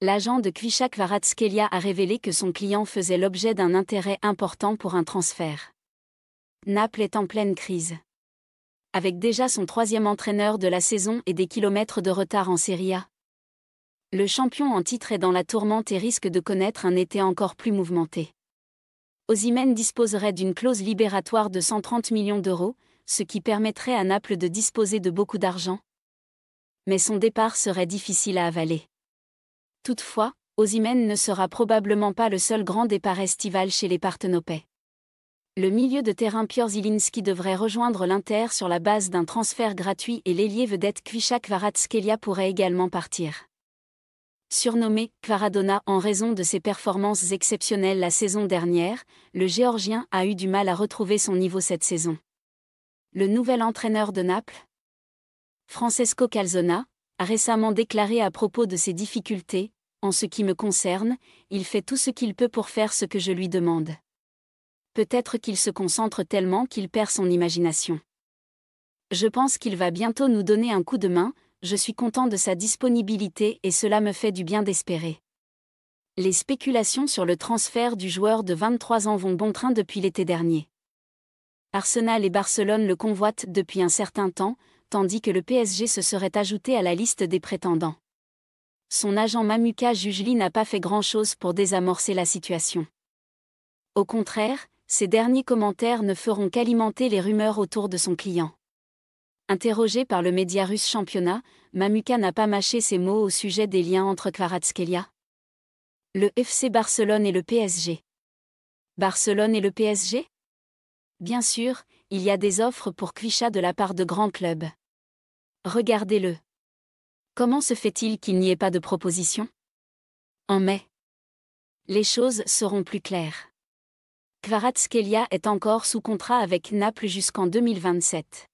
l'agent de Kvichak Varatskelia a révélé que son client faisait l'objet d'un intérêt important pour un transfert. Naples est en pleine crise. Avec déjà son troisième entraîneur de la saison et des kilomètres de retard en Serie A. Le champion en titre est dans la tourmente et risque de connaître un été encore plus mouvementé. Osimhen disposerait d'une clause libératoire de 130 millions d'euros, ce qui permettrait à Naples de disposer de beaucoup d'argent. Mais son départ serait difficile à avaler. Toutefois, Osimhen ne sera probablement pas le seul grand départ estival chez les Partenopais. Le milieu de terrain Pior Zilinski devrait rejoindre l'Inter sur la base d'un transfert gratuit et l'ailier vedette Kvisha Kvaratskelia pourrait également partir. Surnommé Kvaradona en raison de ses performances exceptionnelles la saison dernière, le Géorgien a eu du mal à retrouver son niveau cette saison. Le nouvel entraîneur de Naples, Francesco Calzona, a récemment déclaré à propos de ses difficultés en ce qui me concerne, il fait tout ce qu'il peut pour faire ce que je lui demande. Peut-être qu'il se concentre tellement qu'il perd son imagination. Je pense qu'il va bientôt nous donner un coup de main, je suis content de sa disponibilité et cela me fait du bien d'espérer. Les spéculations sur le transfert du joueur de 23 ans vont bon train depuis l'été dernier. Arsenal et Barcelone le convoitent depuis un certain temps, tandis que le PSG se serait ajouté à la liste des prétendants son agent Mamuka Jujli n'a pas fait grand-chose pour désamorcer la situation. Au contraire, ses derniers commentaires ne feront qu'alimenter les rumeurs autour de son client. Interrogé par le média russe Championnat, Mamuka n'a pas mâché ses mots au sujet des liens entre Kvaratskhelia, le FC Barcelone et le PSG. Barcelone et le PSG Bien sûr, il y a des offres pour Kvicha de la part de grands clubs. Regardez-le. Comment se fait-il qu'il n'y ait pas de proposition En mai. Les choses seront plus claires. Kvaratskelia est encore sous contrat avec Naples jusqu'en 2027.